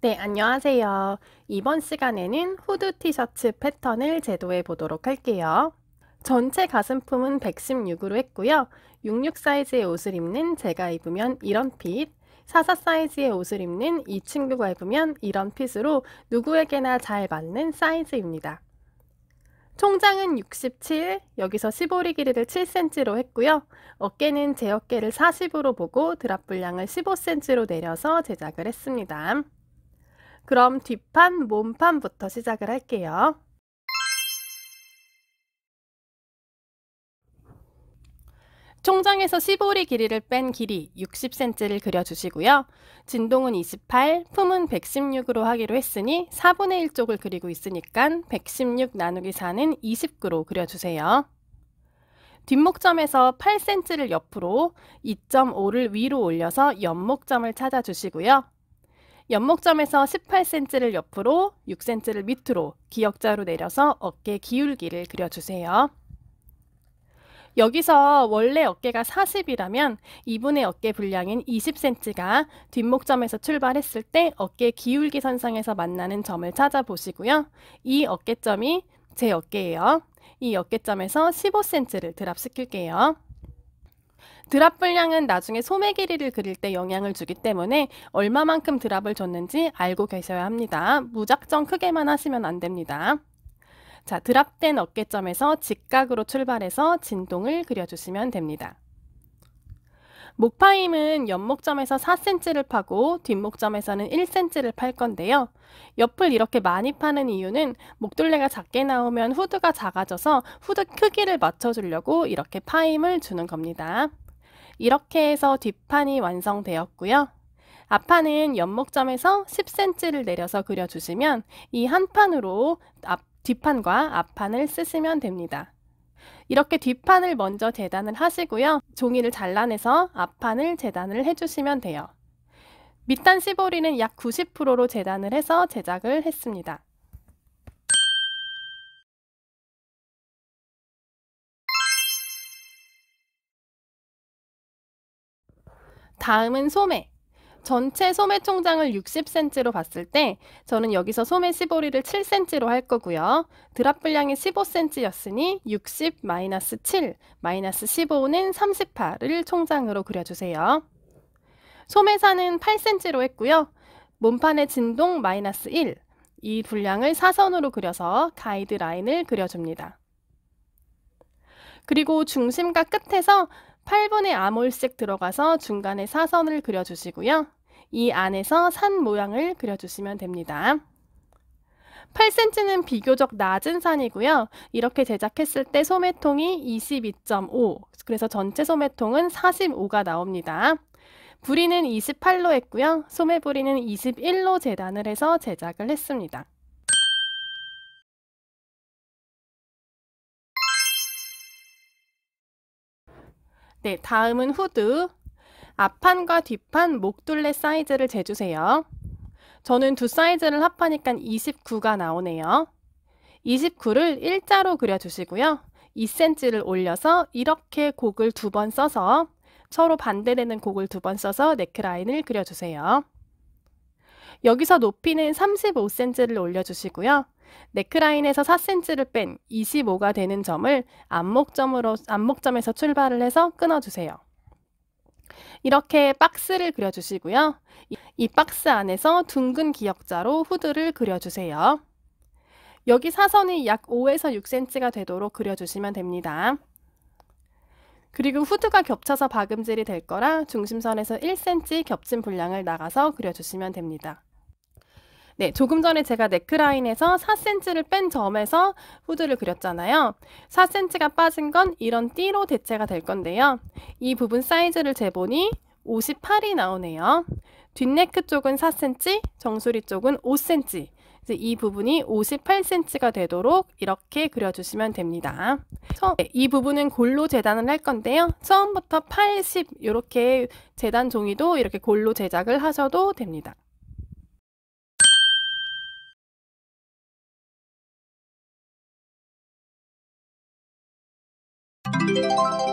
네, 안녕하세요. 이번 시간에는 후드 티셔츠 패턴을 제도해 보도록 할게요. 전체 가슴품은 116으로 했고요. 66 사이즈의 옷을 입는 제가 입으면 이런 핏, 44 사이즈의 옷을 입는 이 친구가 입으면 이런 핏으로 누구에게나 잘 맞는 사이즈입니다. 총장은 67, 여기서 시보리 길이를 7cm로 했고요. 어깨는 제 어깨를 40으로 보고 드랍 분량을 15cm로 내려서 제작을 했습니다. 그럼 뒷판, 몸판부터 시작을 할게요. 총장에서 15리 길이를 뺀 길이 60cm를 그려주시고요. 진동은 28, 품은 116으로 하기로 했으니 4분의 1 쪽을 그리고 있으니까 116 나누기 4는 29로 그려주세요. 뒷목점에서 8cm를 옆으로 2.5를 위로 올려서 옆목점을 찾아주시고요. 연목점에서 18cm를 옆으로, 6cm를 밑으로 기역자로 내려서 어깨 기울기를 그려주세요. 여기서 원래 어깨가 40이라면 2분의 어깨 분량인 20cm가 뒷목점에서 출발했을 때 어깨 기울기 선상에서 만나는 점을 찾아보시고요. 이 어깨점이 제 어깨예요. 이 어깨점에서 15cm를 드랍시킬게요. 드랍 분량은 나중에 소매 길이를 그릴 때 영향을 주기 때문에 얼마만큼 드랍을 줬는지 알고 계셔야 합니다. 무작정 크게만 하시면 안 됩니다. 자, 드랍된 어깨점에서 직각으로 출발해서 진동을 그려주시면 됩니다. 목파임은 옆목점에서 4cm를 파고 뒷목점에서는 1cm를 팔 건데요. 옆을 이렇게 많이 파는 이유는 목둘레가 작게 나오면 후드가 작아져서 후드 크기를 맞춰주려고 이렇게 파임을 주는 겁니다. 이렇게 해서 뒷판이 완성되었고요. 앞판은 옆목점에서 10cm를 내려서 그려주시면 이 한 판으로 앞, 뒷판과 앞판을 쓰시면 됩니다. 이렇게 뒷판을 먼저 재단을 하시고요. 종이를 잘라내서 앞판을 재단을 해주시면 돼요. 밑단 시보리는 약 90%로 재단을 해서 제작을 했습니다. 다음은 소매. 전체 소매 총장을 60cm로 봤을 때 저는 여기서 소매 시보리를 7cm로 할 거고요. 드랍 분량이 15cm였으니 60 7 15는 38을 총장으로 그려주세요. 소매사는 8cm로 했고요. 몸판의 진동 마이너스 1, 이 분량을 사선으로 그려서 가이드라인을 그려줍니다. 그리고 중심과 끝에서 8분의 암홀색 들어가서 중간에 사선을 그려주시고요. 이 안에서 산 모양을 그려주시면 됩니다. 8cm는 비교적 낮은 산이고요. 이렇게 제작했을 때 소매통이 22.5, 그래서 전체 소매통은 45가 나옵니다. 부리는 28로 했고요. 소매 부리는 21로 재단을 해서 제작을 했습니다. 네, 다음은 후드. 앞판과 뒷판 목둘레 사이즈를 재주세요. 저는 두 사이즈를 합하니까 29가 나오네요. 29를 일자로 그려주시고요. 2cm를 올려서 이렇게 곡을 두 번 써서 서로 반대되는 곡을 두 번 써서 네크라인을 그려주세요. 여기서 높이는 35cm를 올려주시고요. 네크라인에서 4cm를 뺀 25가 되는 점을 안목점으로, 안목점에서 출발을 해서 끊어주세요. 이렇게 박스를 그려주시고요. 이 박스 안에서 둥근 기역자로 후드를 그려주세요. 여기 사선이 약 5에서 6cm가 되도록 그려주시면 됩니다. 그리고 후드가 겹쳐서 박음질이 될 거라 중심선에서 1cm 겹친 분량을 나가서 그려주시면 됩니다. 네, 조금 전에 제가 네크라인에서 4cm를 뺀 점에서 후드를 그렸잖아요. 4cm가 빠진 건 이런 띠로 대체가 될 건데요. 이 부분 사이즈를 재보니 58이 나오네요. 뒷네크 쪽은 4cm, 정수리 쪽은 5cm. 이 부분이 58cm가 되도록 이렇게 그려주시면 됩니다. 네, 이 부분은 골로 재단을 할 건데요. 처음부터 80 이렇게 재단 종이도 이렇게 골로 제작을 하셔도 됩니다. Thank you.